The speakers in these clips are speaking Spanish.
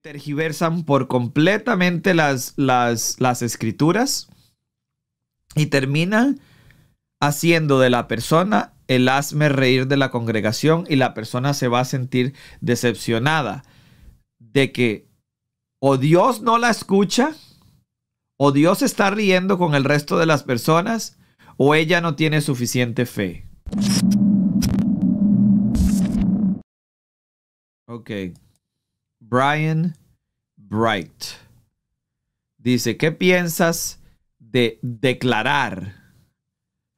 tergiversan por completamente las, las, escrituras y terminan haciendo de la persona el hazme reír de la congregación y la persona se va a sentir decepcionada de que o Dios no la escucha, o Dios está riendo con el resto de las personas, o ella no tiene suficiente fe. Ok. Brian Bright. Dice, ¿qué piensas de declarar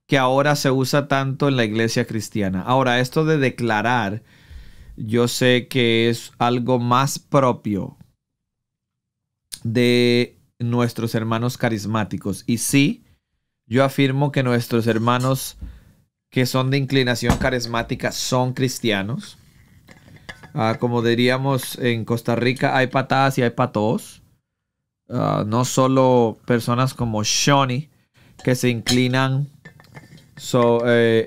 que ahora se usa tanto en la iglesia cristiana? Ahora, esto de declarar, yo sé que es algo más propio de nuestros hermanos carismáticos. Y sí, yo afirmo que nuestros hermanos que son de inclinación carismática son cristianos. Ah, como diríamos en Costa Rica, hay patadas y hay patos. Ah, no solo personas como Shoni que se inclinan eh,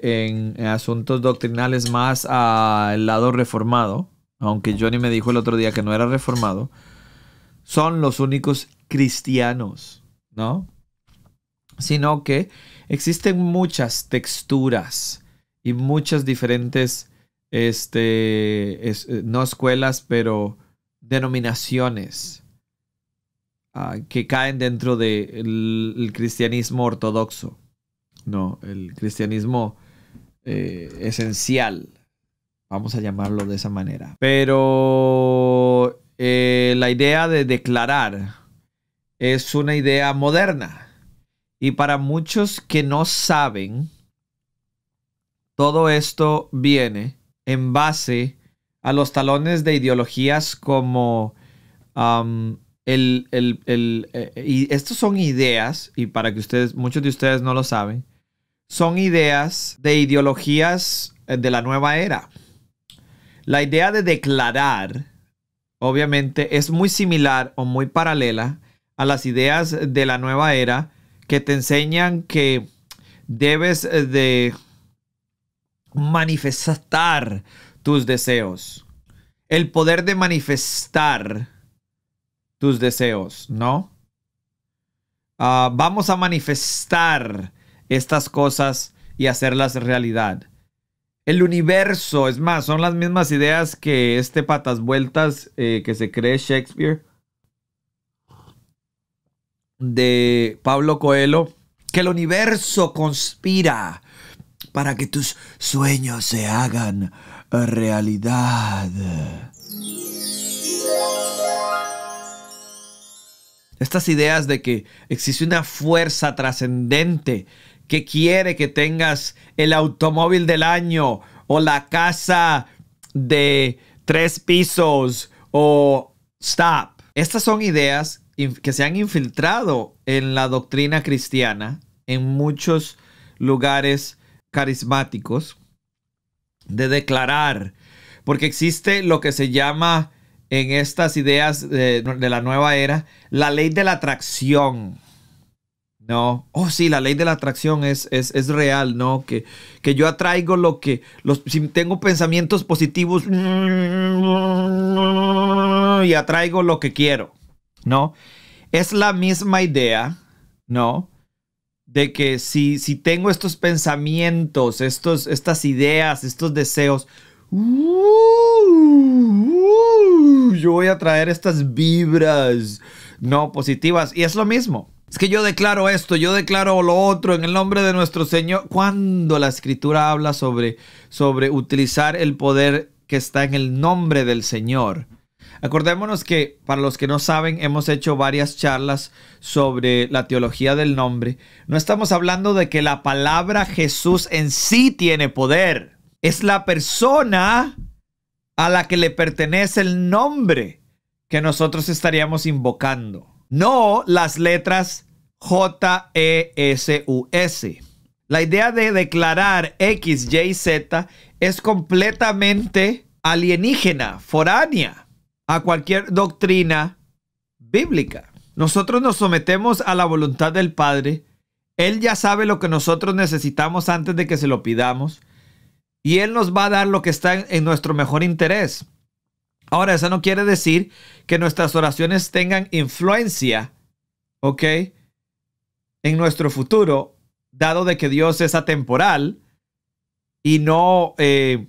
en, asuntos doctrinales más al lado reformado, aunque Johnny me dijo el otro día que no era reformado, son los únicos cristianos, ¿no? Sino que existen muchas texturas y muchas diferentes este, eh, no escuelas, pero denominaciones ah, que caen dentro del cristianismo ortodoxo, no, el cristianismo eh, esencial, vamos a llamarlo de esa manera. Pero eh, la idea de declarar es una idea moderna. Y para muchos que no saben, todo esto viene en base a los talones de ideologías como um, el, eh, y estos son ideas, y para que ustedes, muchos de ustedes no lo saben, son ideas de ideologías eh, de la nueva era. La idea de declarar, obviamente, es muy similar o muy paralela a las ideas de la nueva era que te enseñan que debes eh, de manifestar tus deseos. El poder de manifestar tus deseos, ¿no? Ah, vamos a manifestar estas cosas y hacerlas realidad. El universo, es más, son las mismas ideas que este patas vueltas eh, que se cree Shakespeare de Pablo Coelho, que el universo conspira para que tus sueños se hagan eh, realidad. Estas ideas de que existe una fuerza trascendente que quiere que tengas el automóvil del año o la casa de tres pisos o stop. Estas son ideas que se han infiltrado en la doctrina cristiana en muchos lugares carismáticos de declarar, porque existe lo que se llama en estas ideas de, la nueva era, la ley de la atracción. No, oh sí, la ley de la atracción es, es, es real, ¿no? Que, que, yo atraigo lo que, los, si tengo pensamientos positivos y atraigo lo que quiero, ¿no? Es la misma idea, ¿no? de que si, si tengo estos pensamientos, estos, estas ideas, estos deseos, ¡uh! yo voy a traer estas vibras no positivas. Y es lo mismo. Es que yo declaro esto, yo declaro lo otro en el nombre de nuestro Señor. Cuando la escritura habla sobre, sobre utilizar el poder que está en el nombre del Señor, Acordémonos que, para los que no saben, hemos hecho varias charlas sobre la teología del nombre. No estamos hablando de que la palabra Jesús en sí tiene poder. Es la persona a la que le pertenece el nombre que nosotros estaríamos invocando. No las letras J-E-S-U-S. La idea de declarar X, Y, Z es completamente alienígena, foránea a cualquier doctrina bíblica. Nosotros nos sometemos a la voluntad del Padre. Él ya sabe lo que nosotros necesitamos antes de que se lo pidamos. Y Él nos va a dar lo que está en, nuestro mejor interés. Ahora, eso no quiere decir que nuestras oraciones tengan influencia, ¿ok? En nuestro futuro, dado de que Dios es atemporal y no eh,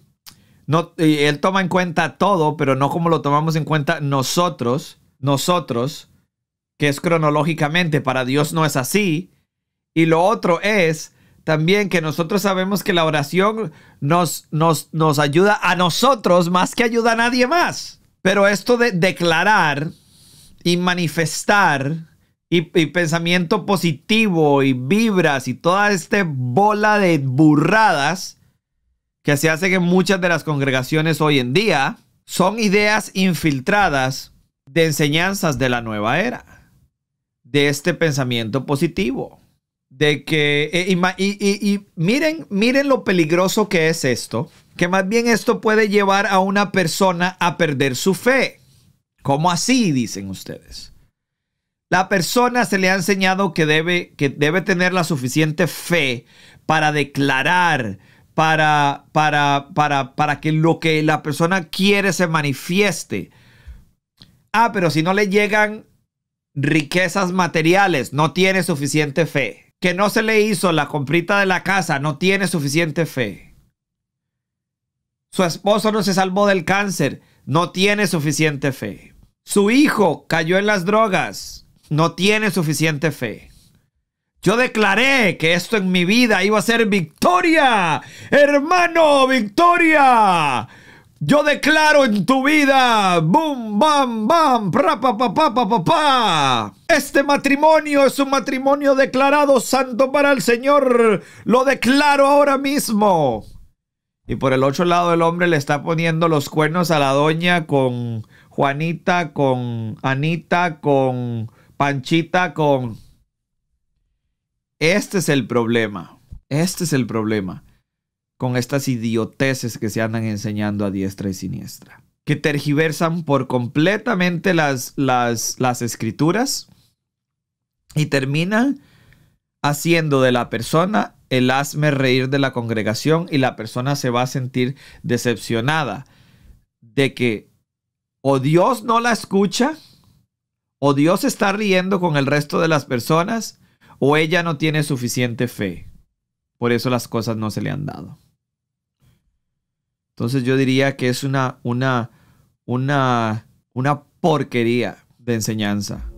él toma en cuenta todo, pero no como lo tomamos en cuenta nosotros, nosotros, que es cronológicamente, para Dios no es así. Y lo otro es también que nosotros sabemos que la oración nos, nos, ayuda a nosotros más que ayuda a nadie más. Pero esto de declarar y manifestar y, y, pensamiento positivo y vibras y toda esta bola de burradas que se hace en muchas de las congregaciones hoy en día son ideas infiltradas de enseñanzas de la nueva era, de este pensamiento positivo, de que, eh, y, miren, miren lo peligroso que es esto, que más bien esto puede llevar a una persona a perder su fe. ¿Cómo así? Dicen ustedes. La persona se le ha enseñado que debe, que debe tener la suficiente fe para declarar para, para, para, que lo que la persona quiere se manifieste. Ah, pero si no le llegan riquezas materiales, no tiene suficiente fe. Que no se le hizo la comprita de la casa, no tiene suficiente fe. Su esposo no se salvó del cáncer, no tiene suficiente fe. Su hijo cayó en las drogas, no tiene suficiente fe. Yo declaré que esto en mi vida iba a ser victoria. Hermano, victoria. Yo declaro en tu vida, boom, bam, bam, pra, pa, pa, pa, pa, pa, pa. Este matrimonio es un matrimonio declarado santo para el Señor. Lo declaro ahora mismo. Y por el otro lado, el hombre le está poniendo los cuernos a la doña con Juanita, con Anita, con Panchita, con este es el problema. Este es el problema con estas idioteces que se andan enseñando a diestra y siniestra, que tergiversan por completamente las, las, escrituras y terminan haciendo de la persona el hazme reír de la congregación y la persona se va a sentir decepcionada de que o Dios no la escucha o Dios está riendo con el resto de las personas o ella no tiene suficiente fe. Por eso las cosas no se le han dado. Entonces yo diría que es una, una, una, una porquería de enseñanza